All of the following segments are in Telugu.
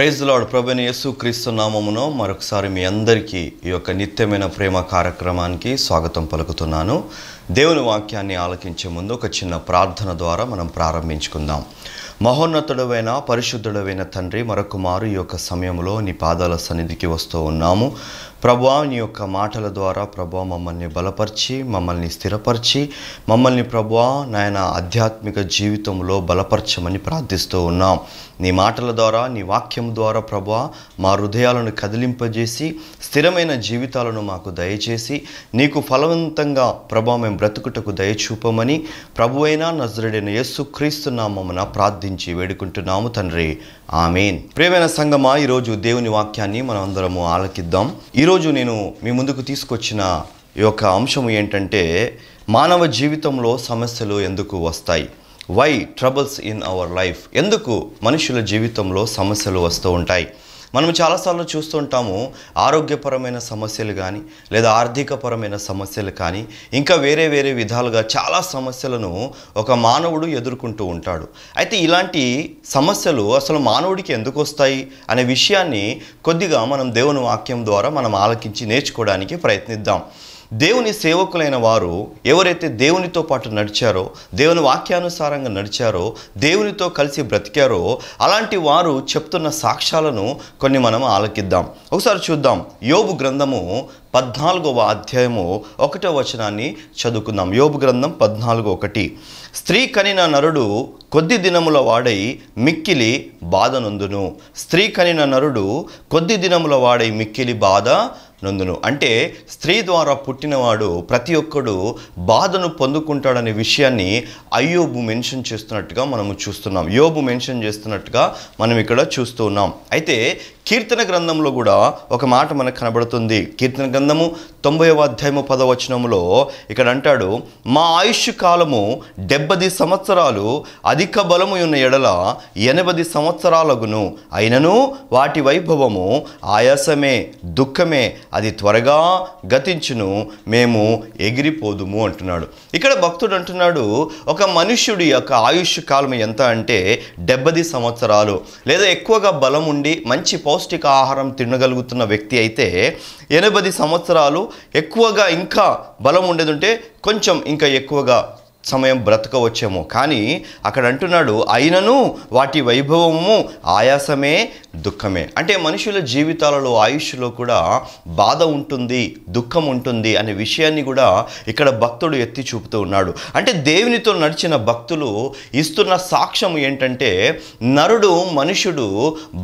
ప్రైజ్ లాడ్ ప్రభుని యేసు క్రీస్తు నామమును మరొకసారి మీ అందరికీ ఈ యొక్క నిత్యమైన ప్రేమ కార్యక్రమానికి స్వాగతం పలుకుతున్నాను దేవుని వాక్యాన్ని ఆలకించే ముందు ఒక చిన్న ప్రార్థన ద్వారా మనం ప్రారంభించుకుందాం మహోన్నతుడవైన పరిశుద్ధుడవైన తండ్రి మరొకమారు ఈ యొక్క సమయంలో నీ పాదాల సన్నిధికి వస్తూ ఉన్నాము ప్రభా నీ యొక్క మాటల ద్వారా ప్రభా మమ్మల్ని బలపరిచి మమ్మల్ని స్థిరపరిచి మమ్మల్ని ప్రభా నాయన ఆధ్యాత్మిక జీవితంలో బలపరచమని ప్రార్థిస్తూ ఉన్నాం నీ మాటల ద్వారా నీ వాక్యం ద్వారా ప్రభా మా హృదయాలను కదిలింపజేసి స్థిరమైన జీవితాలను మాకు దయచేసి నీకు ఫలవంతంగా ప్రభా మేము బ్రతుకుటకు దయచూపమని ప్రభు అయినా నజరుడైన యస్సు క్రీస్తునామమున ప్రార్థించి వేడుకుంటున్నాము తండ్రి ఆమెన్ ప్రేమైన సంగమా ఈరోజు దేవుని వాక్యాన్ని మనం అందరము ఆలకిద్దాం ఈరోజు నేను మీ ముందుకు తీసుకొచ్చిన ఈ యొక్క అంశం ఏంటంటే మానవ జీవితంలో సమస్యలు ఎందుకు వస్తాయి why troubles in our life ఎందుకు మనుషుల జీవితంలో సమస్యలు వస్తూ ఉంటాయి మనం చాలాసార్లు చూస్తుంటాము ఆరోగ్యపరమైన సమస్యలు కానీ లేదా ఆర్థికపరమైన సమస్యలు కానీ ఇంకా వేరే వేరే విధాలుగా చాలా సమస్యలను ఒక మానవుడు ఎదుర్కొంటూ ఉంటాడు అయితే ఇలాంటి సమస్యలు అసలు మానవుడికి ఎందుకు వస్తాయి అనే విషయాన్ని కొద్దిగా మనం దేవుని వాక్యం ద్వారా మనం ఆలకించి నేర్చుకోవడానికి ప్రయత్నిద్దాం దేవుని సేవకులైన వారు ఎవరైతే దేవునితో పాటు నడిచారో దేవుని వాక్యానుసారంగా నడిచారో దేవునితో కలిసి బ్రతికారో అలాంటి వారు చెప్తున్న సాక్ష్యాలను కొన్ని మనం ఆలకిద్దాం ఒకసారి చూద్దాం యోబు గ్రంథము పద్నాలుగవ అధ్యాయము ఒకటో వచనాన్ని చదువుకుందాం యోబు గ్రంథం పద్నాలుగు ఒకటి స్త్రీ కనిన నరుడు కొద్ది దినముల వాడై మిక్కిలి బాధ స్త్రీ కనిన నరుడు కొద్ది దినముల వాడై మిక్కిలి బాధ నందును అంటే స్త్రీ ద్వారా పుట్టినవాడు ప్రతి ఒక్కడు బాధను పొందుకుంటాడనే విషయాన్ని అయ్యోబు మెన్షన్ చేస్తున్నట్టుగా మనము చూస్తున్నాం యోబు మెన్షన్ చేస్తున్నట్టుగా మనం ఇక్కడ చూస్తూ ఉన్నాం అయితే కీర్తన గ్రంథంలో కూడా ఒక మాట మనకు కనబడుతుంది కీర్తన గ్రంథము తొంభై అధ్యాయము పదవచనంలో ఇక్కడ అంటాడు మా ఆయుష్ కాలము డెబ్బది సంవత్సరాలు అధిక బలము ఉన్న ఎడల ఎనభది సంవత్సరాలగును అయినను వాటి వైభవము ఆయాసమే దుఃఖమే అది త్వరగా గతించును మేము ఎగిరిపోదుము అంటున్నాడు ఇక్కడ భక్తుడు అంటున్నాడు ఒక మనుష్యుడి యొక్క ఆయుష్ కాలం ఎంత అంటే డెబ్బది సంవత్సరాలు లేదా ఎక్కువగా బలం ఉండి మంచి పౌ పౌష్టిక ఆహారం తినగలుగుతున్న వ్యక్తి అయితే ఎనభై సంవత్సరాలు ఎక్కువగా ఇంకా బలం ఉండేది ఉంటే కొంచెం ఇంకా ఎక్కువగా సమయం బ్రతకవచ్చేమో కానీ అక్కడ అంటున్నాడు అయినను వాటి వైభవము ఆయాసమే దుఃఖమే అంటే మనుషుల జీవితాలలో ఆయుష్లో కూడా బాధ ఉంటుంది దుఃఖం ఉంటుంది అనే విషయాన్ని కూడా ఇక్కడ భక్తుడు ఎత్తి చూపుతూ ఉన్నాడు అంటే దేవునితో నడిచిన భక్తులు ఇస్తున్న సాక్ష్యం ఏంటంటే నరుడు మనుషుడు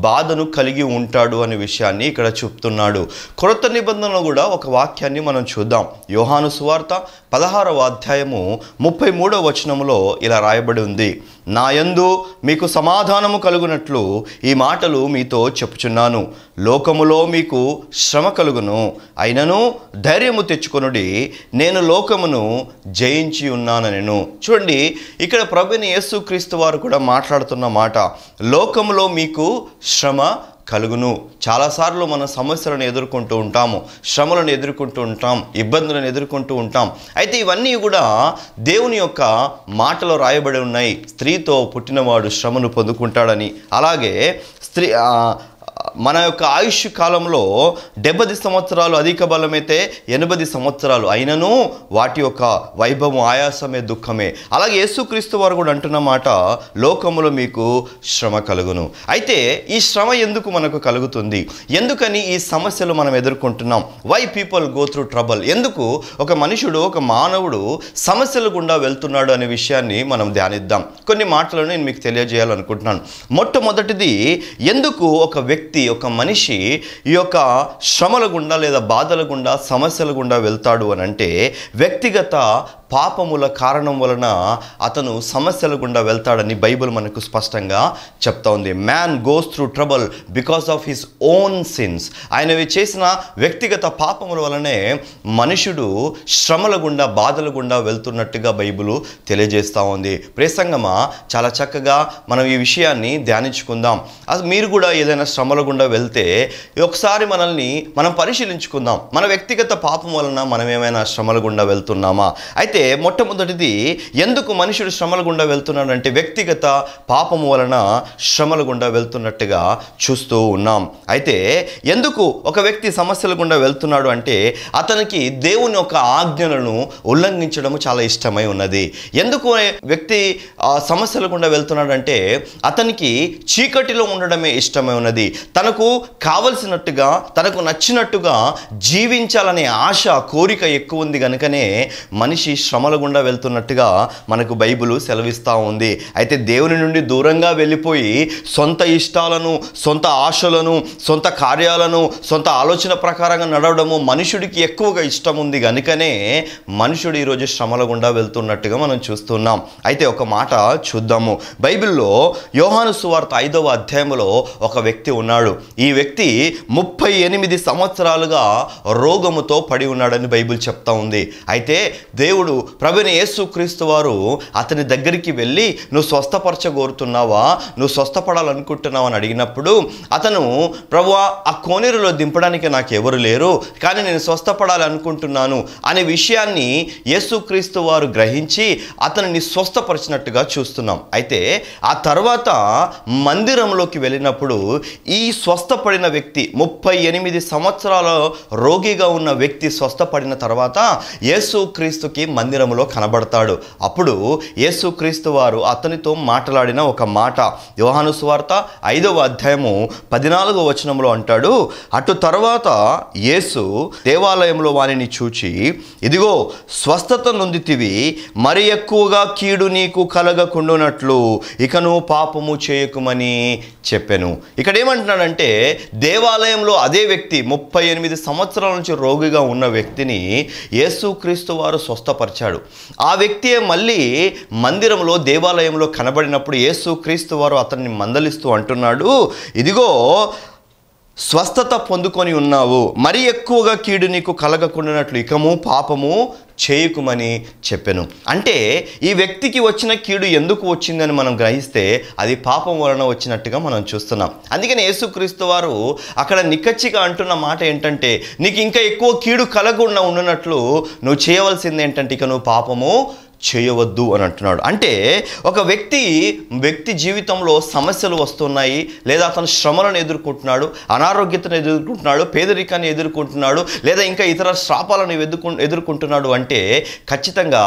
బాధను కలిగి ఉంటాడు అనే విషయాన్ని ఇక్కడ చెప్తున్నాడు కొరత నిబంధనలు కూడా ఒక వాక్యాన్ని మనం చూద్దాం యోహాను సువార్త పదహారవ అధ్యాయము ముప్పై ముప్పై మూడో వచనంలో ఇలా రాయబడి ఉంది నాయందు మీకు సమాధానము కలుగునట్లు ఈ మాటలు మీతో చెప్పుచున్నాను లోకములో మీకు శ్రమ కలుగును అయినను ధైర్యము తెచ్చుకొనుడి నేను లోకమును జయించి ఉన్నాను నేను చూడండి ఇక్కడ ప్రభుని యేసుక్రీస్తు వారు కూడా మాట్లాడుతున్న మాట లోకములో మీకు శ్రమ కలుగును చాలాసార్లు మనం సమస్యలను ఎదుర్కొంటూ ఉంటాము శ్రమలను ఎదుర్కొంటూ ఉంటాం ఇబ్బందులను ఎదుర్కొంటూ ఉంటాం అయితే ఇవన్నీ కూడా దేవుని యొక్క మాటలో రాయబడి ఉన్నాయి స్త్రీతో పుట్టినవాడు శ్రమను పొందుకుంటాడని అలాగే స్త్రీ మన యొక్క ఆయుష్ కాలంలో డెబ్బది సంవత్సరాలు అధిక బలమైతే ఎనభై సంవత్సరాలు అయినను వాటి యొక్క వైభవం ఆయాసమే దుఃఖమే అలాగే యేసుక్రీస్తు వారు కూడా అంటున్న మాట లోకములో మీకు శ్రమ కలుగును అయితే ఈ శ్రమ ఎందుకు మనకు కలుగుతుంది ఎందుకని ఈ సమస్యలు మనం ఎదుర్కొంటున్నాం why people go through trouble ఎందుకు ఒక మనుషుడు ఒక మానవుడు సమస్యల గుండా వెళ్తున్నాడు అనే విషయాన్ని మనం ధ్యానిద్దాం కొన్ని మాటలను నేను మీకు తెలియజేయాలనుకుంటున్నాను మొట్టమొదటిది ఎందుకు ఒక వ్యక్తి వ్యక్తి ఒక మనిషి ఈ యొక్క శ్రమల గుండా లేదా బాధల గుండా సమస్యల గుండా వెళ్తాడు అని అంటే వ్యక్తిగత పాపముల కారణం వలన అతను సమస్యల గుండా వెళ్తాడని బైబిల్ మనకు స్పష్టంగా చెప్తా ఉంది man goes through trouble because of his own sins ఆయనవి చేసిన వ్యక్తిగత పాపముల వలనే మనుషుడు శ్రమల గుండా బాధల గుండా వెళ్తున్నట్టుగా బైబిల్ తెలియజేస్తూ ఉంది ప్రసంగమా చాలా చక్కగా మనం ఈ విషయాన్ని ధ్యానించుకుందాం అసలు మీరు కూడా ఏదైనా శ్రమల గుండా వెళ్తే ఒకసారి మనల్ని మనం పరిశీలించుకుందాం మన వ్యక్తిగత పాపం వలన మనం ఏమైనా శ్రమల గుండా వెళ్తున్నామా అయితే అయితే మొట్టమొదటిది ఎందుకు మనుషుడు శ్రమల గుండా వెళ్తున్నాడు అంటే వ్యక్తిగత పాపము వలన శ్రమల గుండా వెళ్తున్నట్టుగా చూస్తూ ఉన్నాం అయితే ఎందుకు ఒక వ్యక్తి సమస్యల గుండా వెళ్తున్నాడు అంటే అతనికి దేవుని యొక్క ఆజ్ఞలను ఉల్లంఘించడము చాలా ఇష్టమై ఉన్నది ఎందుకు వ్యక్తి సమస్యల గుండా అంటే అతనికి చీకటిలో ఉండడమే ఇష్టమై ఉన్నది తనకు కావలసినట్టుగా తనకు నచ్చినట్టుగా జీవించాలనే ఆశ కోరిక ఎక్కువ ఉంది కనుకనే మనిషి శ్రమల గుండా వెళ్తున్నట్టుగా మనకు బైబిల్ సెలవిస్తూ ఉంది అయితే దేవుని నుండి దూరంగా వెళ్ళిపోయి సొంత ఇష్టాలను సొంత ఆశలను సొంత కార్యాలను సొంత ఆలోచన ప్రకారంగా నడవడము మనుషుడికి ఎక్కువగా ఇష్టం ఉంది కనుకనే మనుషుడు ఈరోజు శ్రమల గుండా వెళ్తున్నట్టుగా మనం చూస్తున్నాం అయితే ఒక మాట చూద్దాము బైబిల్లో యోహాను సువార్త ఐదవ అధ్యాయంలో ఒక వ్యక్తి ఉన్నాడు ఈ వ్యక్తి ముప్పై ఎనిమిది సంవత్సరాలుగా రోగముతో పడి ఉన్నాడని బైబిల్ చెప్తా ఉంది అయితే దేవుడు ప్రభుని క్రీస్తు వారు అతని దగ్గరికి వెళ్ళి నువ్వు స్వస్థపరచగోరుతున్నావా నువ్వు స్వస్థపడాలనుకుంటున్నావా అని అడిగినప్పుడు అతను ప్రభు ఆ కోనేరులో దింపడానికి నాకు ఎవరు లేరు కానీ నేను స్వస్థపడాలనుకుంటున్నాను అనే విషయాన్ని యేసుక్రీస్తు వారు గ్రహించి అతనిని స్వస్థపరిచినట్టుగా చూస్తున్నాం అయితే ఆ తర్వాత మందిరంలోకి వెళ్ళినప్పుడు ఈ స్వస్థపడిన వ్యక్తి ముప్పై ఎనిమిది సంవత్సరాల రోగిగా ఉన్న వ్యక్తి స్వస్థపడిన తర్వాత యేసుక్రీస్తుకి మంది మందిరములో కనబడతాడు అప్పుడు యేసుక్రీస్తు వారు అతనితో మాట్లాడిన ఒక మాట యోహాను స్వార్త ఐదవ అధ్యాయము పద్నాలుగవ వచనంలో అంటాడు అటు తర్వాత యేసు దేవాలయంలో వారిని చూచి ఇదిగో స్వస్థత నొందితివి మరి ఎక్కువగా కీడు నీకు కలగకుండునట్లు ఇకను పాపము చేయకుమని చెప్పాను ఇక్కడ ఏమంటున్నాడంటే దేవాలయంలో అదే వ్యక్తి ముప్పై ఎనిమిది సంవత్సరాల నుంచి రోగిగా ఉన్న వ్యక్తిని యేసుక్రీస్తు వారు స్వస్థపరిచారు స్వస్థపరిచాడు ఆ వ్యక్తియే మళ్ళీ మందిరంలో దేవాలయంలో కనబడినప్పుడు యేసు క్రీస్తు వారు అతన్ని మందలిస్తూ అంటున్నాడు ఇదిగో స్వస్థత పొందుకొని ఉన్నావు మరి ఎక్కువగా కీడు నీకు కలగకుండానట్లు ఇకము పాపము చేయకుమని చెప్పాను అంటే ఈ వ్యక్తికి వచ్చిన కీడు ఎందుకు వచ్చిందని మనం గ్రహిస్తే అది పాపం వలన వచ్చినట్టుగా మనం చూస్తున్నాం అందుకని యేసుక్రీస్తు వారు అక్కడ నిక్కచ్చిగా అంటున్న మాట ఏంటంటే నీకు ఇంకా ఎక్కువ కీడు కలగకుండా ఉన్నట్లు నువ్వు చేయవలసింది ఏంటంటే ఇక నువ్వు పాపము చేయవద్దు అని అంటున్నాడు అంటే ఒక వ్యక్తి వ్యక్తి జీవితంలో సమస్యలు వస్తున్నాయి లేదా అతను శ్రమలను ఎదుర్కొంటున్నాడు అనారోగ్యతను ఎదుర్కొంటున్నాడు పేదరికాన్ని ఎదుర్కొంటున్నాడు లేదా ఇంకా ఇతర శ్రాపాలను ఎదుర్కొ ఎదుర్కొంటున్నాడు అంటే ఖచ్చితంగా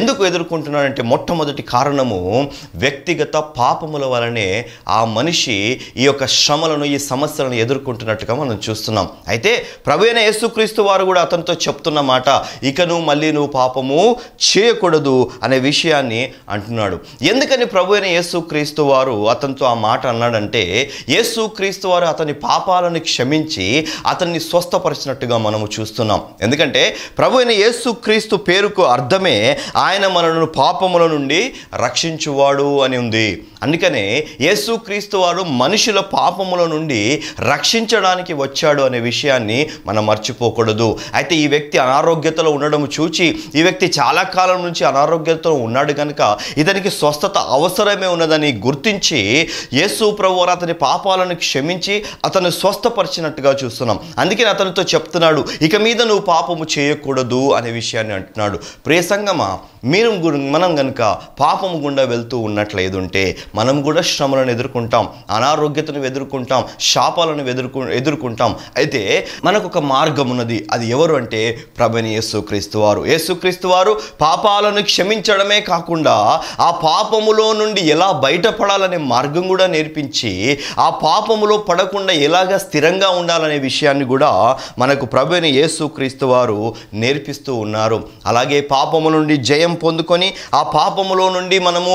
ఎందుకు ఎదుర్కొంటున్నాడు అంటే మొట్టమొదటి కారణము వ్యక్తిగత పాపముల వలనే ఆ మనిషి ఈ యొక్క శ్రమలను ఈ సమస్యలను ఎదుర్కొంటున్నట్టుగా మనం చూస్తున్నాం అయితే ప్రభు అయిన యేసుక్రీస్తు వారు కూడా అతనితో చెప్తున్న మాట ఇక నువ్వు మళ్ళీ నువ్వు పాపము చేయకూడదు అనే విషయాన్ని అంటున్నాడు ఎందుకని ప్రభు అయిన క్రీస్తు వారు అతనితో ఆ మాట అన్నాడంటే క్రీస్తు వారు అతని పాపాలను క్షమించి అతన్ని స్వస్థపరిచినట్టుగా మనము చూస్తున్నాం ఎందుకంటే ప్రభు అయిన క్రీస్తు పేరుకు అర్థమే ఆయన మనను పాపముల నుండి రక్షించువాడు అని ఉంది అందుకనే క్రీస్తు వారు మనుషుల పాపముల నుండి రక్షించడానికి వచ్చాడు అనే విషయాన్ని మనం మర్చిపోకూడదు అయితే ఈ వ్యక్తి అనారోగ్యతలో ఉండడం చూచి ఈ వ్యక్తి చాలా కాలం నుంచి అనారో అనారోగ్యంతో ఉన్నాడు కనుక ఇతనికి స్వస్థత అవసరమే ఉన్నదని గుర్తించి యేసు ప్రభు అతని పాపాలను క్షమించి అతను స్వస్థపరిచినట్టుగా చూస్తున్నాం అందుకని అతనితో చెప్తున్నాడు ఇక మీద నువ్వు పాపము చేయకూడదు అనే విషయాన్ని అంటున్నాడు ప్రేసంగమా మీరు మనం కనుక పాపము గుండా వెళ్తూ ఉన్నట్లేదుంటే మనం కూడా శ్రమలను ఎదుర్కొంటాం అనారోగ్యతను ఎదుర్కొంటాం శాపాలను ఎదుర్కొ ఎదుర్కొంటాం అయితే మనకు ఒక మార్గం ఉన్నది అది ఎవరు అంటే ప్రభని యేసుక్రీస్తు వారు యేసుక్రీస్తు వారు పాపాలను క్షమించడమే కాకుండా ఆ పాపములో నుండి ఎలా బయటపడాలనే మార్గం కూడా నేర్పించి ఆ పాపములో పడకుండా ఎలాగ స్థిరంగా ఉండాలనే విషయాన్ని కూడా మనకు ప్రభుని క్రీస్తు వారు నేర్పిస్తూ ఉన్నారు అలాగే పాపము నుండి జయం పొందుకొని ఆ పాపములో నుండి మనము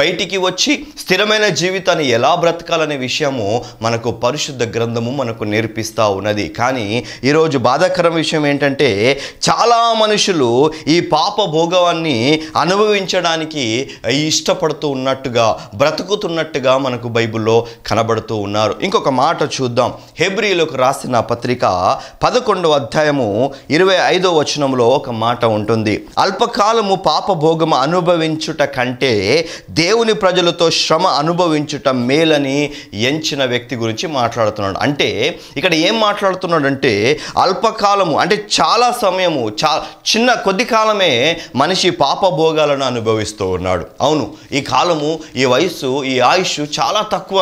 బయటికి వచ్చి స్థిరమైన జీవితాన్ని ఎలా బ్రతకాలనే విషయము మనకు పరిశుద్ధ గ్రంథము మనకు నేర్పిస్తూ ఉన్నది కానీ ఈరోజు బాధాకరం విషయం ఏంటంటే చాలా మనుషులు ఈ పాప భోగవాన్ని అనుభవించడానికి ఇష్టపడుతూ ఉన్నట్టుగా బ్రతుకుతున్నట్టుగా మనకు బైబిల్లో కనబడుతూ ఉన్నారు ఇంకొక మాట చూద్దాం హెబ్రిలోకి రాసిన పత్రిక పదకొండవ అధ్యాయము ఇరవై ఐదో వచనంలో ఒక మాట ఉంటుంది అల్పకాలము పాపభోగము అనుభవించుట కంటే దేవుని ప్రజలతో శ్రమ అనుభవించుట మేలని ఎంచిన వ్యక్తి గురించి మాట్లాడుతున్నాడు అంటే ఇక్కడ ఏం మాట్లాడుతున్నాడంటే అల్పకాలము అంటే చాలా సమయము చా చిన్న కొద్ది కాలమే మనిషి పాప భోగాలను అనుభవిస్తూ ఉన్నాడు అవును ఈ కాలము ఈ వయస్సు ఈ ఆయుష్ చాలా తక్కువ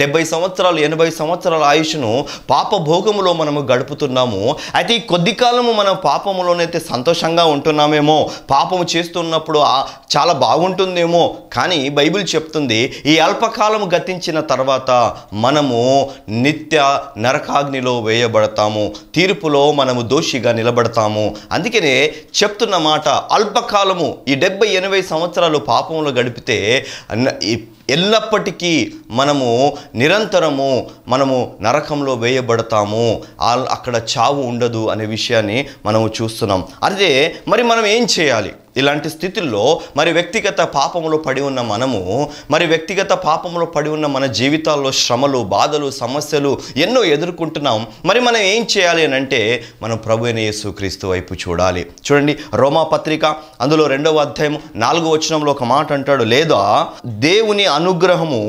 డెబ్బై సంవత్సరాలు ఎనభై సంవత్సరాల ఆయుష్ను పాపభోగములో మనము గడుపుతున్నాము అయితే ఈ కొద్ది కాలము మనం పాపములోనైతే సంతోషంగా ఉంటున్నామేమో పాపము చేస్తున్నప్పుడు చాలా బాగుంటుందేమో కానీ బైబిల్ చెప్తుంది ఈ అల్పకాలము గతించిన తర్వాత మనము నిత్య నరకాగ్నిలో వేయబడతాము తీర్పులో మనము దోషిగా నిలబడతాము అందుకనే చెప్తున్న మాట అల్పకాలము ఈ డెబ్బై ఎనభై సంవత్సరాలు పాపంలో గడిపితే ఎల్లప్పటికీ మనము నిరంతరము మనము నరకంలో వేయబడతాము అక్కడ చావు ఉండదు అనే విషయాన్ని మనము చూస్తున్నాం అదే మరి మనం ఏం చేయాలి ఇలాంటి స్థితుల్లో మరి వ్యక్తిగత పాపములో పడి ఉన్న మనము మరి వ్యక్తిగత పాపంలో పడి ఉన్న మన జీవితాల్లో శ్రమలు బాధలు సమస్యలు ఎన్నో ఎదుర్కొంటున్నాం మరి మనం ఏం చేయాలి అని అంటే మనం ప్రభు అయిన క్రీస్తు వైపు చూడాలి చూడండి రోమా పత్రిక అందులో రెండవ అధ్యాయం నాలుగో వచనంలో ఒక మాట అంటాడు లేదా దేవుని అనుగ్రహము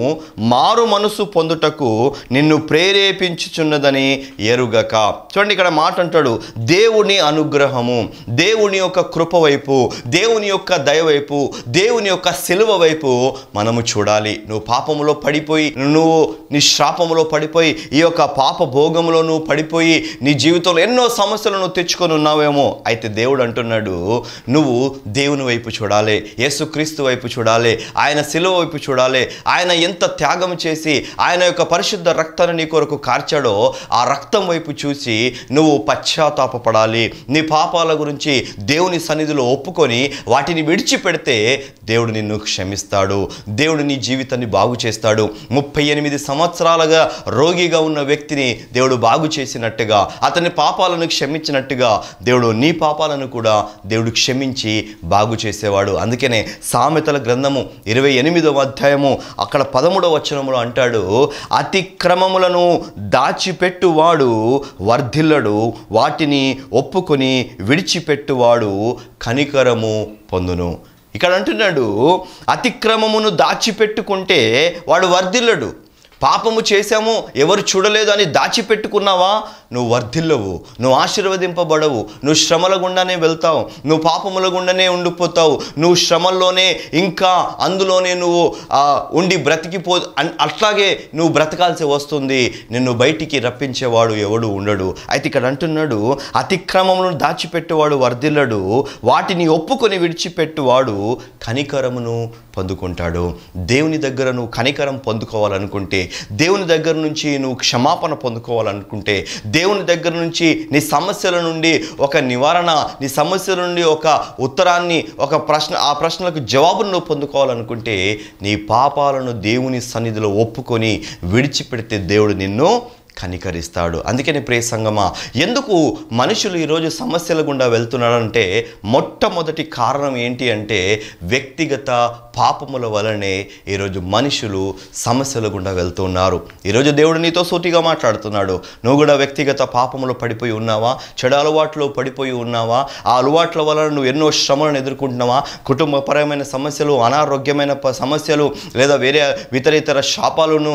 మారు మనసు పొందుటకు నిన్ను ప్రేరేపించుచున్నదని ఎరుగక చూడండి ఇక్కడ మాట అంటాడు దేవుని అనుగ్రహము దేవుని యొక్క కృప వైపు దేవుని యొక్క దయవైపు దేవుని యొక్క సెలవ వైపు మనము చూడాలి నువ్వు పాపంలో పడిపోయి నువ్వు నీ శ్రాపములో పడిపోయి ఈ యొక్క పాప భోగంలో నువ్వు పడిపోయి నీ జీవితంలో ఎన్నో సమస్యలను తెచ్చుకొని ఉన్నావేమో అయితే దేవుడు అంటున్నాడు నువ్వు దేవుని వైపు చూడాలి యేసుక్రీస్తు వైపు చూడాలి ఆయన సెలవు వైపు చూడాలి ఆయన ఎంత త్యాగం చేసి ఆయన యొక్క పరిశుద్ధ రక్తాన్ని నీ కొరకు కార్చాడో ఆ రక్తం వైపు చూసి నువ్వు పశ్చాత్తాపడాలి నీ పాపాల గురించి దేవుని సన్నిధిలో ఒప్పుకొని వాటిని విడిచిపెడితే దేవుడు నిన్ను క్షమిస్తాడు దేవుడు నీ జీవితాన్ని బాగు చేస్తాడు ముప్పై ఎనిమిది సంవత్సరాలుగా రోగిగా ఉన్న వ్యక్తిని దేవుడు బాగు చేసినట్టుగా అతని పాపాలను క్షమించినట్టుగా దేవుడు నీ పాపాలను కూడా దేవుడు క్షమించి బాగు చేసేవాడు అందుకనే సామెతల గ్రంథము ఇరవై ఎనిమిదవ అధ్యాయము అక్కడ పదమూడవ వచనంలో అంటాడు అతిక్రమములను దాచిపెట్టువాడు వర్ధిల్లడు వాటిని ఒప్పుకొని విడిచిపెట్టువాడు కనికరము పొందును ఇక్కడ అంటున్నాడు అతిక్రమమును దాచిపెట్టుకుంటే వాడు వర్ధిల్లడు పాపము చేశాము ఎవరు చూడలేదు అని దాచిపెట్టుకున్నావా నువ్వు వర్ధిల్లవు నువ్వు ఆశీర్వదింపబడవు నువ్వు శ్రమల గుండానే వెళ్తావు నువ్వు పాపముల గుండానే ఉండిపోతావు నువ్వు శ్రమల్లోనే ఇంకా అందులోనే నువ్వు ఉండి బ్రతికిపో అట్లాగే నువ్వు బ్రతకాల్సి వస్తుంది నిన్ను బయటికి రప్పించేవాడు ఎవడు ఉండడు అయితే ఇక్కడ అంటున్నాడు అతిక్రమములను దాచిపెట్టేవాడు వర్ధిల్లడు వాటిని ఒప్పుకొని విడిచిపెట్టువాడు కనికరమును పొందుకుంటాడు దేవుని దగ్గర నువ్వు కనికరం పొందుకోవాలనుకుంటే దేవుని దగ్గర నుంచి నువ్వు క్షమాపణ పొందుకోవాలనుకుంటే దేవుని దేవుని దగ్గర నుంచి నీ సమస్యల నుండి ఒక నివారణ నీ సమస్యల నుండి ఒక ఉత్తరాన్ని ఒక ప్రశ్న ఆ ప్రశ్నలకు జవాబును నువ్వు పొందుకోవాలనుకుంటే నీ పాపాలను దేవుని సన్నిధిలో ఒప్పుకొని విడిచిపెడితే దేవుడు నిన్ను కనికరిస్తాడు అందుకని ప్రే సంగమా ఎందుకు మనుషులు ఈరోజు సమస్యల గుండా వెళ్తున్నారంటే మొట్టమొదటి కారణం ఏంటి అంటే వ్యక్తిగత పాపముల వలనే ఈరోజు మనుషులు సమస్యల గుండా వెళ్తున్నారు ఈరోజు దేవుడు నీతో సూటిగా మాట్లాడుతున్నాడు నువ్వు కూడా వ్యక్తిగత పాపములు పడిపోయి ఉన్నావా చెడు అలవాట్లో పడిపోయి ఉన్నావా ఆ అలవాట్ల వలన నువ్వు ఎన్నో శ్రమలను ఎదుర్కొంటున్నావా కుటుంబపరమైన సమస్యలు అనారోగ్యమైన సమస్యలు లేదా వేరే ఇతర ఇతర శాపాలను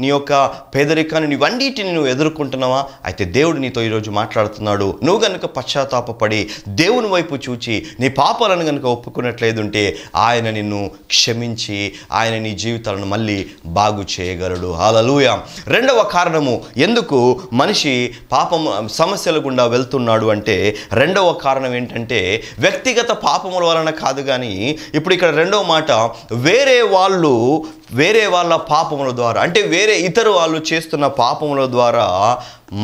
నీ యొక్క పేదరికాన్ని ఇవన్నిటిని నువ్వు ఎదుర్కొంటున్నావా అయితే దేవుడు నీతో ఈరోజు మాట్లాడుతున్నాడు నువ్వు గనుక పశ్చాత్తాపడి దేవుని వైపు చూచి నీ పాపాలను గనుక ఒప్పుకున్నట్లేదుంటే ఆయన నిన్ను క్షమించి ఆయన నీ జీవితాలను మళ్ళీ బాగు చేయగలడు అలలుయ రెండవ కారణము ఎందుకు మనిషి పాపం సమస్యల గుండా వెళ్తున్నాడు అంటే రెండవ కారణం ఏంటంటే వ్యక్తిగత పాపముల వలన కాదు కానీ ఇప్పుడు ఇక్కడ రెండవ మాట వేరే వాళ్ళు వేరే వాళ్ళ పాపముల ద్వారా అంటే వేరే ఇతర వాళ్ళు చేస్తున్న పాపముల ద్వారా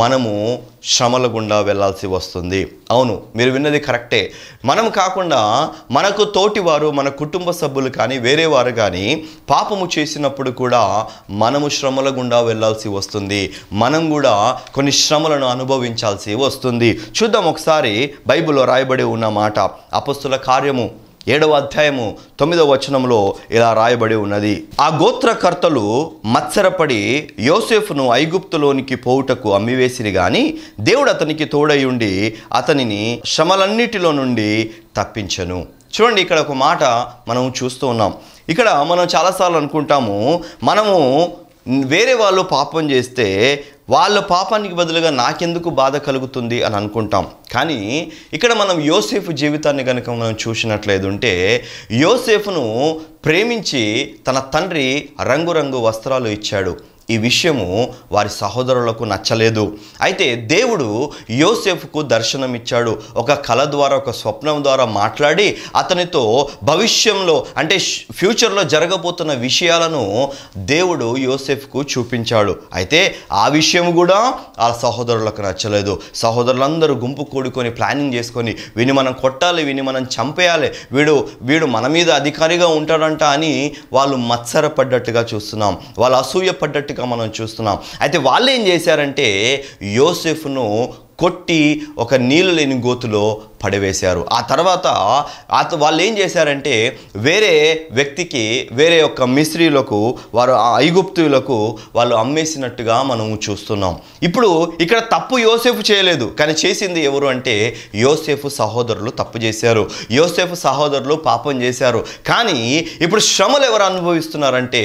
మనము శ్రమల గుండా వెళ్లాల్సి వస్తుంది అవును మీరు విన్నది కరెక్టే మనం కాకుండా మనకు తోటివారు మన కుటుంబ సభ్యులు కానీ వేరే వారు కానీ పాపము చేసినప్పుడు కూడా మనము శ్రమల గుండా వెళ్లాల్సి వస్తుంది మనం కూడా కొన్ని శ్రమలను అనుభవించాల్సి వస్తుంది చూద్దాం ఒకసారి బైబిల్లో రాయబడి ఉన్న మాట అపస్తుల కార్యము ఏడవ అధ్యాయము తొమ్మిదవ వచనంలో ఇలా రాయబడి ఉన్నది ఆ గోత్రకర్తలు మత్సరపడి యోసేఫ్ను ఐగుప్తులోనికి పోవుటకు అమ్మివేసిరి గాని దేవుడు అతనికి తోడై ఉండి అతనిని శ్రమలన్నిటిలో నుండి తప్పించను చూడండి ఇక్కడ ఒక మాట మనం చూస్తూ ఉన్నాం ఇక్కడ మనం చాలాసార్లు అనుకుంటాము మనము వేరే వాళ్ళు పాపం చేస్తే వాళ్ళ పాపానికి బదులుగా నాకెందుకు బాధ కలుగుతుంది అని అనుకుంటాం కానీ ఇక్కడ మనం యోసేఫ్ జీవితాన్ని కనుక మనం చూసినట్లేదుంటే యోసేఫ్ను ప్రేమించి తన తండ్రి రంగురంగు వస్త్రాలు ఇచ్చాడు ఈ విషయము వారి సహోదరులకు నచ్చలేదు అయితే దేవుడు యోసేఫ్కు దర్శనమిచ్చాడు ఒక కళ ద్వారా ఒక స్వప్నం ద్వారా మాట్లాడి అతనితో భవిష్యంలో అంటే ఫ్యూచర్లో జరగబోతున్న విషయాలను దేవుడు యోసేఫ్కు చూపించాడు అయితే ఆ విషయం కూడా ఆ సహోదరులకు నచ్చలేదు సహోదరులందరూ గుంపు కూడుకొని ప్లానింగ్ చేసుకొని విని మనం కొట్టాలి విని మనం చంపేయాలి వీడు వీడు మన మీద అధికారిగా ఉంటాడంట అని వాళ్ళు మత్సరపడ్డట్టుగా చూస్తున్నాం వాళ్ళు అసూయ చేసినట్టుగా మనం చూస్తున్నాం అయితే వాళ్ళు ఏం చేశారంటే యోసెఫ్ను కొట్టి ఒక నీళ్ళు లేని గోతులో పడవేశారు ఆ తర్వాత వాళ్ళు ఏం చేశారంటే వేరే వ్యక్తికి వేరే ఒక మిస్త్రీలకు వారు ఆ ఐగుప్తులకు వాళ్ళు అమ్మేసినట్టుగా మనం చూస్తున్నాం ఇప్పుడు ఇక్కడ తప్పు యోసేఫ్ చేయలేదు కానీ చేసింది ఎవరు అంటే యోసేఫ్ సహోదరులు తప్పు చేశారు యోసేఫ్ సహోదరులు పాపం చేశారు కానీ ఇప్పుడు శ్రమలు ఎవరు అనుభవిస్తున్నారంటే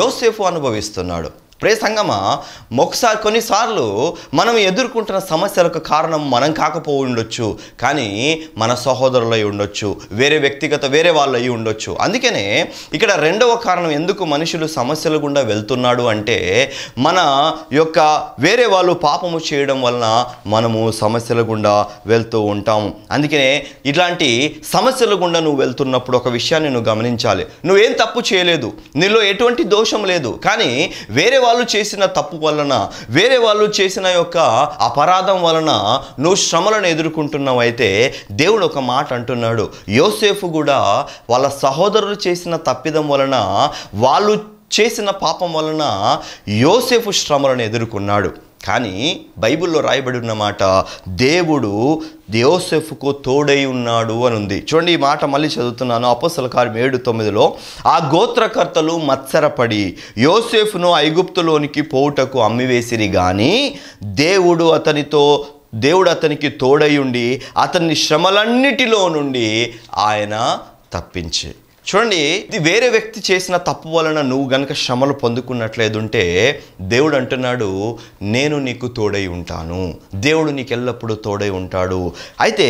యోసేఫ్ అనుభవిస్తున్నాడు ప్రే సంగమా ఒకసారి కొన్నిసార్లు మనం ఎదుర్కొంటున్న సమస్యలకు కారణం మనం కాకపో ఉండొచ్చు కానీ మన సహోదరులు అయి ఉండొచ్చు వేరే వ్యక్తిగత వేరే వాళ్ళు అయి ఉండొచ్చు అందుకనే ఇక్కడ రెండవ కారణం ఎందుకు మనుషులు సమస్యల గుండా వెళ్తున్నాడు అంటే మన యొక్క వేరే వాళ్ళు పాపము చేయడం వలన మనము సమస్యల గుండా వెళ్తూ ఉంటాము అందుకనే ఇట్లాంటి సమస్యల గుండా నువ్వు వెళ్తున్నప్పుడు ఒక విషయాన్ని నువ్వు గమనించాలి నువ్వేం తప్పు చేయలేదు నీలో ఎటువంటి దోషం లేదు కానీ వేరే వాళ్ళు వాళ్ళు చేసిన తప్పు వలన వేరే వాళ్ళు చేసిన యొక్క అపరాధం వలన నువ్వు శ్రమలను ఎదుర్కొంటున్నావు అయితే దేవుడు ఒక మాట అంటున్నాడు యోసేఫ్ కూడా వాళ్ళ సహోదరులు చేసిన తప్పిదం వలన వాళ్ళు చేసిన పాపం వలన యోసేఫు శ్రమలను ఎదుర్కొన్నాడు కానీ బైబిల్లో రాయబడి ఉన్నమాట దేవుడు యోసెఫ్కు తోడై ఉన్నాడు అని ఉంది చూడండి ఈ మాట మళ్ళీ చదువుతున్నాను అపస్సుల కార్యం ఏడు తొమ్మిదిలో ఆ గోత్రకర్తలు మత్సరపడి యోసెఫ్ను ఐగుప్తులోనికి పోవుటకు అమ్మివేసిరి కానీ దేవుడు అతనితో దేవుడు అతనికి తోడై ఉండి అతన్ని శ్రమలన్నిటిలో నుండి ఆయన తప్పించే చూడండి ఇది వేరే వ్యక్తి చేసిన తప్పు వలన నువ్వు గనక శ్రమలు పొందుకున్నట్లేదుంటే దేవుడు అంటున్నాడు నేను నీకు తోడై ఉంటాను దేవుడు నీకు ఎల్లప్పుడూ తోడై ఉంటాడు అయితే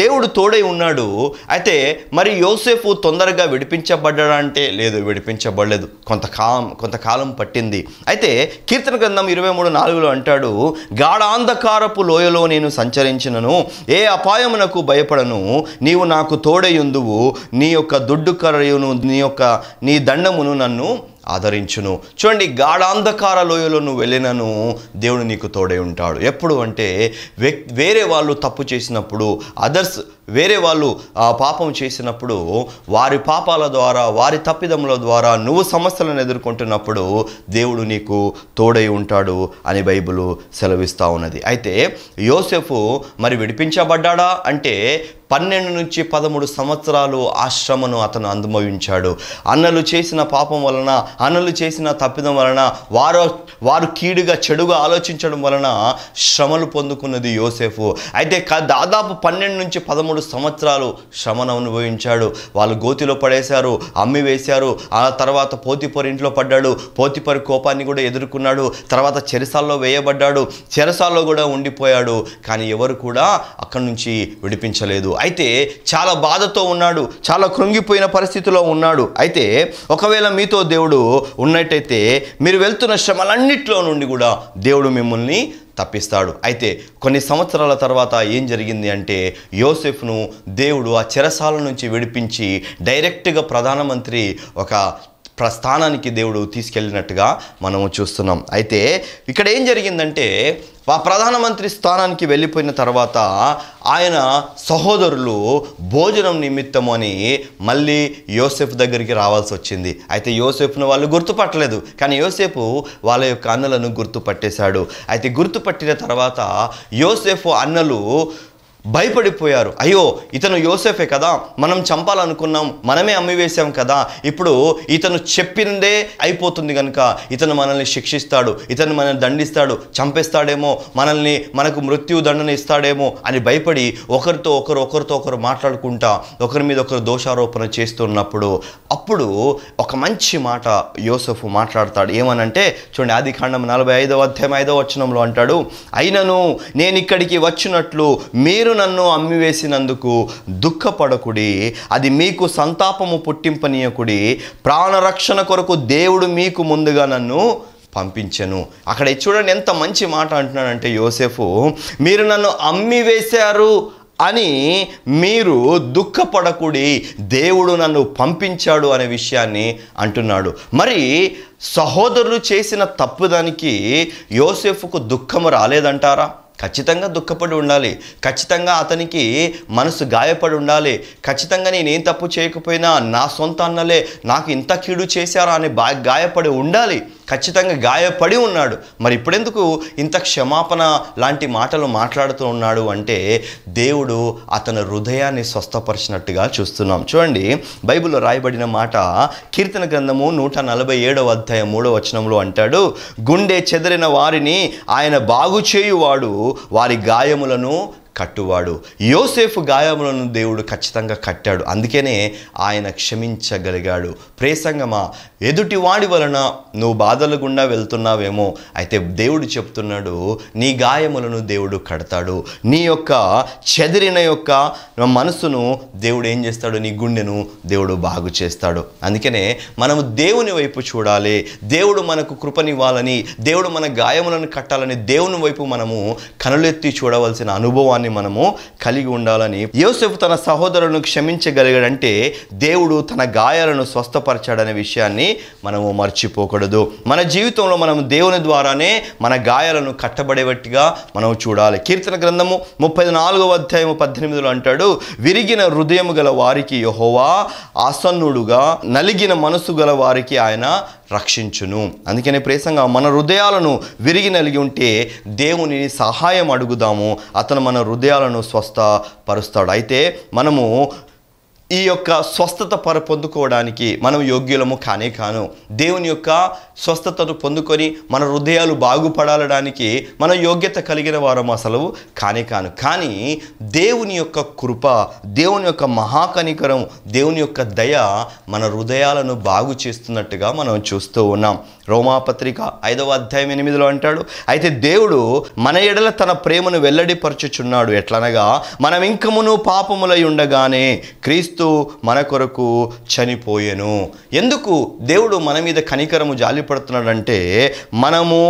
దేవుడు తోడై ఉన్నాడు అయితే మరి యోసేపు తొందరగా అంటే లేదు విడిపించబడలేదు కొంతకాలం కొంతకాలం పట్టింది అయితే కీర్తన గ్రంథం ఇరవై మూడు నాలుగులో అంటాడు గాఢాంధకారపు లోయలో నేను సంచరించినను ఏ అపాయమునకు భయపడను నీవు నాకు తోడై ఉందువు నీ యొక్క దుడ్డు మరియు నీ యొక్క నీ దండమును నన్ను ఆదరించును చూడండి గాఢాంధకార లోయలో నువ్వు వెళ్ళినను దేవుడు నీకు తోడే ఉంటాడు ఎప్పుడు అంటే వేరే వాళ్ళు తప్పు చేసినప్పుడు అదర్స్ వేరే వాళ్ళు ఆ పాపం చేసినప్పుడు వారి పాపాల ద్వారా వారి తప్పిదముల ద్వారా నువ్వు సమస్యలను ఎదుర్కొంటున్నప్పుడు దేవుడు నీకు తోడై ఉంటాడు అని బైబుల్ సెలవిస్తూ ఉన్నది అయితే యోసెఫు మరి విడిపించబడ్డాడా అంటే పన్నెండు నుంచి పదమూడు సంవత్సరాలు ఆశ్రమను అతను అనుభవించాడు అన్నలు చేసిన పాపం వలన అనులు చేసిన తప్పిదం వలన వారు వారు కీడుగా చెడుగా ఆలోచించడం వలన శ్రమలు పొందుకున్నది యోసేఫు అయితే దాదాపు పన్నెండు నుంచి పదమూడు సంవత్సరాలు శ్రమను అనుభవించాడు వాళ్ళు గోతిలో పడేశారు అమ్మి వేశారు ఆ తర్వాత పోతిపొరి ఇంట్లో పడ్డాడు పోతిపొరి కోపాన్ని కూడా ఎదుర్కొన్నాడు తర్వాత చెరసాల్లో వేయబడ్డాడు చెరసాల్లో కూడా ఉండిపోయాడు కానీ ఎవరు కూడా అక్కడి నుంచి విడిపించలేదు అయితే చాలా బాధతో ఉన్నాడు చాలా కృంగిపోయిన పరిస్థితిలో ఉన్నాడు అయితే ఒకవేళ మీతో దేవుడు ఉన్నట్టయితే మీరు వెళ్తున్న శ్రమలన్నింటిలో నుండి కూడా దేవుడు మిమ్మల్ని తప్పిస్తాడు అయితే కొన్ని సంవత్సరాల తర్వాత ఏం జరిగింది అంటే యోసెఫ్ను దేవుడు ఆ చెరసాల నుంచి విడిపించి డైరెక్ట్గా ప్రధానమంత్రి ఒక ప్రస్థానానికి దేవుడు తీసుకెళ్ళినట్టుగా మనము చూస్తున్నాం అయితే ఇక్కడ ఏం జరిగిందంటే ఆ ప్రధానమంత్రి స్థానానికి వెళ్ళిపోయిన తర్వాత ఆయన సహోదరులు భోజనం నిమిత్తం అని మళ్ళీ యోసెఫ్ దగ్గరికి రావాల్సి వచ్చింది అయితే యోసెఫ్ను వాళ్ళు గుర్తుపట్టలేదు కానీ యోసెఫ్ వాళ్ళ యొక్క అన్నలను గుర్తుపట్టేశాడు అయితే గుర్తుపట్టిన తర్వాత యోసేఫ్ అన్నలు భయపడిపోయారు అయ్యో ఇతను యోసేఫే కదా మనం చంపాలనుకున్నాం మనమే అమ్మివేశాం కదా ఇప్పుడు ఇతను చెప్పిందే అయిపోతుంది కనుక ఇతను మనల్ని శిక్షిస్తాడు ఇతను మనల్ని దండిస్తాడు చంపేస్తాడేమో మనల్ని మనకు మృత్యు దండన ఇస్తాడేమో అని భయపడి ఒకరితో ఒకరు ఒకరితో ఒకరు మాట్లాడుకుంటా ఒకరి మీద ఒకరు దోషారోపణ చేస్తున్నప్పుడు అప్పుడు ఒక మంచి మాట యోసెఫ్ మాట్లాడతాడు ఏమనంటే చూడండి ఆది కాండం నలభై ఐదవ అధ్యాయం ఐదవ వచనంలో అంటాడు అయినను నేను ఇక్కడికి వచ్చినట్లు మీరు నన్ను అమ్మివేసినందుకు దుఃఖపడకుడి అది మీకు సంతాపము పుట్టింపనీయకుడి ప్రాణరక్షణ కొరకు దేవుడు మీకు ముందుగా నన్ను పంపించను అక్కడ చూడండి ఎంత మంచి మాట అంటున్నాడంటే యోసెఫు మీరు నన్ను అమ్మివేశారు అని మీరు దుఃఖపడకుడి దేవుడు నన్ను పంపించాడు అనే విషయాన్ని అంటున్నాడు మరి సహోదరులు చేసిన తప్పుదానికి యోసెఫ్కు దుఃఖము రాలేదంటారా ఖచ్చితంగా దుఃఖపడి ఉండాలి ఖచ్చితంగా అతనికి మనసు గాయపడి ఉండాలి ఖచ్చితంగా నేనేం తప్పు చేయకపోయినా నా సొంత అన్నలే నాకు ఇంత కీడు చేశారా అని బా గాయపడి ఉండాలి ఖచ్చితంగా గాయపడి ఉన్నాడు మరి ఇప్పుడెందుకు ఇంత క్షమాపణ లాంటి మాటలు మాట్లాడుతూ ఉన్నాడు అంటే దేవుడు అతని హృదయాన్ని స్వస్థపరిచినట్టుగా చూస్తున్నాం చూడండి బైబిల్లో రాయబడిన మాట కీర్తన గ్రంథము నూట నలభై ఏడవ అధ్యాయం మూడో వచనంలో అంటాడు గుండె చెదిరిన వారిని ఆయన బాగు చేయువాడు వారి గాయములను కట్టువాడు యోసేఫ్ గాయములను దేవుడు ఖచ్చితంగా కట్టాడు అందుకనే ఆయన క్షమించగలిగాడు ప్రేసంగమా ఎదుటి వాడి వలన నువ్వు బాధలు గుండా వెళ్తున్నావేమో అయితే దేవుడు చెప్తున్నాడు నీ గాయములను దేవుడు కడతాడు నీ యొక్క చెదిరిన యొక్క మనసును దేవుడు ఏం చేస్తాడు నీ గుండెను దేవుడు బాగు చేస్తాడు అందుకనే మనము దేవుని వైపు చూడాలి దేవుడు మనకు కృపనివ్వాలని దేవుడు మన గాయములను కట్టాలని దేవుని వైపు మనము కనులెత్తి చూడవలసిన అనుభవాన్ని మనస్తత్వాన్ని మనము కలిగి ఉండాలని యోసెఫ్ తన సహోదరులను క్షమించగలిగాడంటే దేవుడు తన గాయాలను స్వస్థపరచాడనే విషయాన్ని మనము మర్చిపోకూడదు మన జీవితంలో మనం దేవుని ద్వారానే మన గాయాలను కట్టబడేవట్టుగా మనం చూడాలి కీర్తన గ్రంథము ముప్పై నాలుగవ అధ్యాయము పద్దెనిమిదిలో అంటాడు విరిగిన హృదయము గల వారికి యహోవా ఆసన్నుడుగా నలిగిన మనసు గల వారికి ఆయన రక్షించును అందుకనే ప్రేసంగా మన హృదయాలను విరిగి నలిగి ఉంటే దేవుని సహాయం అడుగుదాము అతను మన హృదయాలను స్వస్థపరుస్తాడు అయితే మనము ఈ యొక్క స్వస్థత పర పొందుకోవడానికి మనం యోగ్యులము కానే కాను దేవుని యొక్క స్వస్థతను పొందుకొని మన హృదయాలు బాగుపడాలడానికి మన యోగ్యత కలిగిన వారం అసలు కానే కాను కానీ దేవుని యొక్క కృప దేవుని యొక్క మహాకనికరం దేవుని యొక్క దయ మన హృదయాలను బాగు చేస్తున్నట్టుగా మనం చూస్తూ ఉన్నాం రోమాపత్రిక ఐదవ అధ్యాయం ఎనిమిదిలో అంటాడు అయితే దేవుడు మన ఎడల తన ప్రేమను వెల్లడిపరచుచున్నాడు ఎట్లనగా మనం ఇంకమును పాపములై ఉండగానే క్రీస్తు క్రీస్తు మన కొరకు చనిపోయెను ఎందుకు దేవుడు మన మీద కనికరము జాలిపడుతున్నాడంటే మనము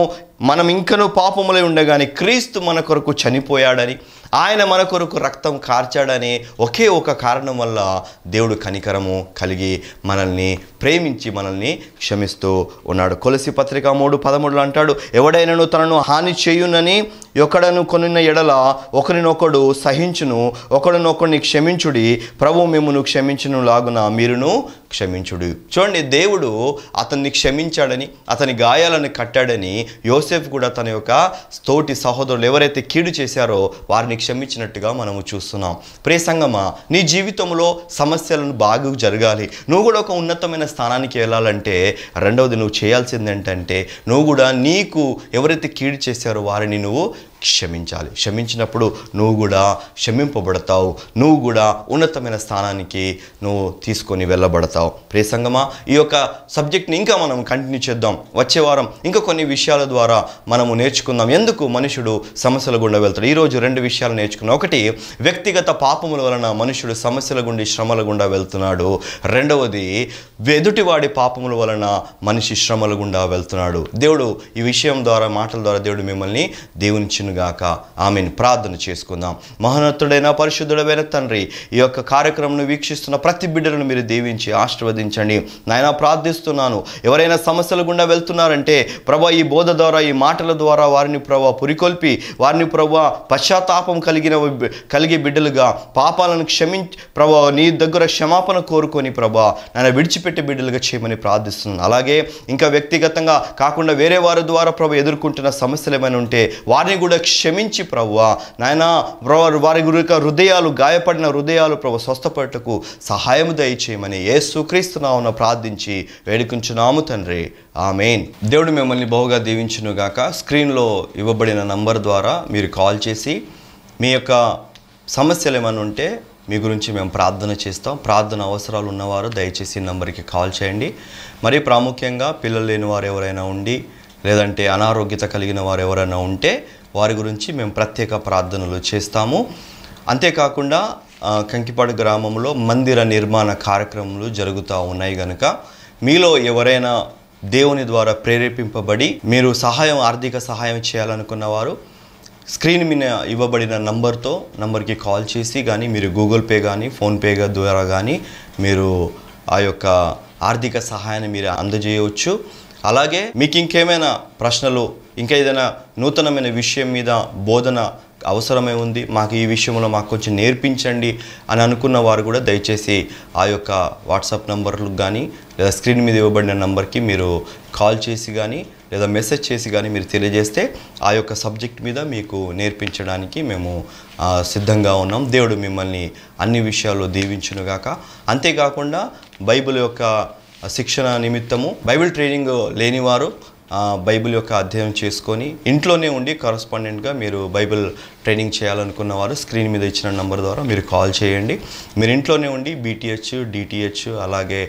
మనం ఇంకనూ పాపములై ఉండగానే క్రీస్తు మన కొరకు చనిపోయాడని ఆయన మన కొరకు రక్తం కార్చాడనే ఒకే ఒక కారణం వల్ల దేవుడు కనికరము కలిగి మనల్ని ప్రేమించి మనల్ని క్షమిస్తూ ఉన్నాడు కొలసి పత్రిక మూడు పదమూడు అంటాడు ఎవడైనను తనను హాని చేయునని ఒకడను కొనిన ఎడల ఒకరినొకడు సహించును ఒకడినొకడిని క్షమించుడి ప్రభు మిమ్మును క్షమించును లాగున మీరును క్షమించుడు చూడండి దేవుడు అతన్ని క్షమించాడని అతని గాయాలను కట్టాడని యోసేఫ్ కూడా తన యొక్క తోటి సహోదరులు ఎవరైతే కీడు చేశారో వారిని క్షమించినట్టుగా మనము చూస్తున్నాం ప్రే సంగమా నీ జీవితంలో సమస్యలను బాగా జరగాలి నువ్వు కూడా ఒక ఉన్నతమైన స్థానానికి వెళ్ళాలంటే రెండవది నువ్వు చేయాల్సింది ఏంటంటే నువ్వు కూడా నీకు ఎవరైతే కీడు చేశారో వారిని నువ్వు క్షమించాలి క్షమించినప్పుడు నువ్వు కూడా క్షమింపబడతావు నువ్వు కూడా ఉన్నతమైన స్థానానికి నువ్వు తీసుకొని వెళ్ళబడతావు ప్రే సంగమా ఈ యొక్క సబ్జెక్ట్ని ఇంకా మనం కంటిన్యూ చేద్దాం వచ్చే వారం ఇంకా కొన్ని విషయాల ద్వారా మనము నేర్చుకుందాం ఎందుకు మనుషుడు సమస్యల గుండా వెళ్తాడు ఈరోజు రెండు విషయాలు నేర్చుకున్నాం ఒకటి వ్యక్తిగత పాపముల వలన మనుషుడు సమస్యల గుండి శ్రమల గుండా వెళ్తున్నాడు రెండవది ఎదుటివాడి పాపముల వలన మనిషి శ్రమల గుండా వెళ్తున్నాడు దేవుడు ఈ విషయం ద్వారా మాటల ద్వారా దేవుడు మిమ్మల్ని దేవుని చిన్న గాక ఆమెను ప్రార్థన చేసుకుందాం మహోన్నతుడైన పరిశుద్ధుడమైన తండ్రి ఈ యొక్క కార్యక్రమంను వీక్షిస్తున్న ప్రతి బిడ్డలను మీరు దీవించి ఆశీర్వదించండి నాయన ప్రార్థిస్తున్నాను ఎవరైనా సమస్యల గుండా వెళ్తున్నారంటే ప్రభా ఈ బోధ ద్వారా ఈ మాటల ద్వారా వారిని ప్రభా పురికొల్పి వారిని ప్రభా పశ్చాత్తాపం కలిగిన కలిగే బిడ్డలుగా పాపాలను క్షమి ప్రభా నీ దగ్గర క్షమాపణ కోరుకొని ప్రభా నన్ను విడిచిపెట్టే బిడ్డలుగా చేయమని ప్రార్థిస్తున్నాను అలాగే ఇంకా వ్యక్తిగతంగా కాకుండా వేరే వారి ద్వారా ప్రభు ఎదుర్కొంటున్న సమస్యలు ఏమైనా ఉంటే వారిని కూడా క్షమించి ప్రభు నాయన వారి గురి హృదయాలు గాయపడిన హృదయాలు ప్రభు స్వస్థపడటకు సహాయం దయచేయమని ఏ ఉన్న ప్రార్థించి వేడుకుంటున్నాము తండ్రి ఆమెన్ దేవుడు మిమ్మల్ని బహుగా గాక స్క్రీన్లో ఇవ్వబడిన నంబర్ ద్వారా మీరు కాల్ చేసి మీ యొక్క సమస్యలు ఏమైనా ఉంటే మీ గురించి మేము ప్రార్థన చేస్తాం ప్రార్థన అవసరాలు ఉన్నవారు దయచేసి నంబర్కి కాల్ చేయండి మరీ ప్రాముఖ్యంగా పిల్లలు లేని వారు ఎవరైనా ఉండి లేదంటే అనారోగ్యత కలిగిన వారు ఎవరైనా ఉంటే వారి గురించి మేము ప్రత్యేక ప్రార్థనలు చేస్తాము అంతేకాకుండా కంకిపాడు గ్రామంలో మందిర నిర్మాణ కార్యక్రమాలు జరుగుతూ ఉన్నాయి కనుక మీలో ఎవరైనా దేవుని ద్వారా ప్రేరేపింపబడి మీరు సహాయం ఆర్థిక సహాయం చేయాలనుకున్న వారు స్క్రీన్ మీద ఇవ్వబడిన నంబర్తో నంబర్కి కాల్ చేసి కానీ మీరు గూగుల్ పే కానీ ఫోన్పే ద్వారా కానీ మీరు ఆ యొక్క ఆర్థిక సహాయాన్ని మీరు అందజేయవచ్చు అలాగే మీకు ఇంకేమైనా ప్రశ్నలు ఇంకా ఏదైనా నూతనమైన విషయం మీద బోధన అవసరమే ఉంది మాకు ఈ విషయంలో మాకు కొంచెం నేర్పించండి అని అనుకున్న వారు కూడా దయచేసి ఆ యొక్క వాట్సాప్ నంబర్లకు కానీ లేదా స్క్రీన్ మీద ఇవ్వబడిన నంబర్కి మీరు కాల్ చేసి కానీ లేదా మెసేజ్ చేసి కానీ మీరు తెలియజేస్తే ఆ యొక్క సబ్జెక్ట్ మీద మీకు నేర్పించడానికి మేము సిద్ధంగా ఉన్నాం దేవుడు మిమ్మల్ని అన్ని విషయాల్లో దీవించునుగాక అంతేకాకుండా బైబిల్ యొక్క శిక్షణ నిమిత్తము బైబిల్ ట్రైనింగ్ లేనివారు బైబిల్ యొక్క అధ్యయనం చేసుకొని ఇంట్లోనే ఉండి కరస్పాండెంట్గా మీరు బైబిల్ ట్రైనింగ్ చేయాలనుకున్న వారు స్క్రీన్ మీద ఇచ్చిన నంబర్ ద్వారా మీరు కాల్ చేయండి మీరు ఇంట్లోనే ఉండి బీటీహెచ్ డిటిహెచ్ అలాగే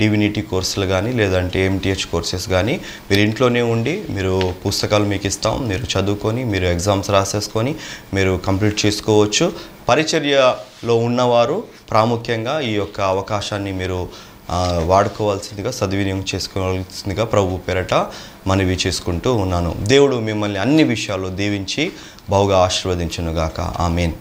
డివినిటీ e కోర్సులు కానీ లేదంటే ఎంటీహెచ్ కోర్సెస్ కానీ మీరు ఇంట్లోనే ఉండి మీరు పుస్తకాలు మీకు ఇస్తాం మీరు చదువుకొని మీరు ఎగ్జామ్స్ రాసేసుకొని మీరు కంప్లీట్ చేసుకోవచ్చు పరిచర్యలో ఉన్నవారు ప్రాముఖ్యంగా ఈ యొక్క అవకాశాన్ని మీరు వాడుకోవాల్సిందిగా సద్వినియోగం చేసుకోవాల్సిందిగా ప్రభు పేరట మనవి చేసుకుంటూ ఉన్నాను దేవుడు మిమ్మల్ని అన్ని విషయాల్లో దీవించి బావుగా ఆశీర్వదించునుగాక ఆమెన్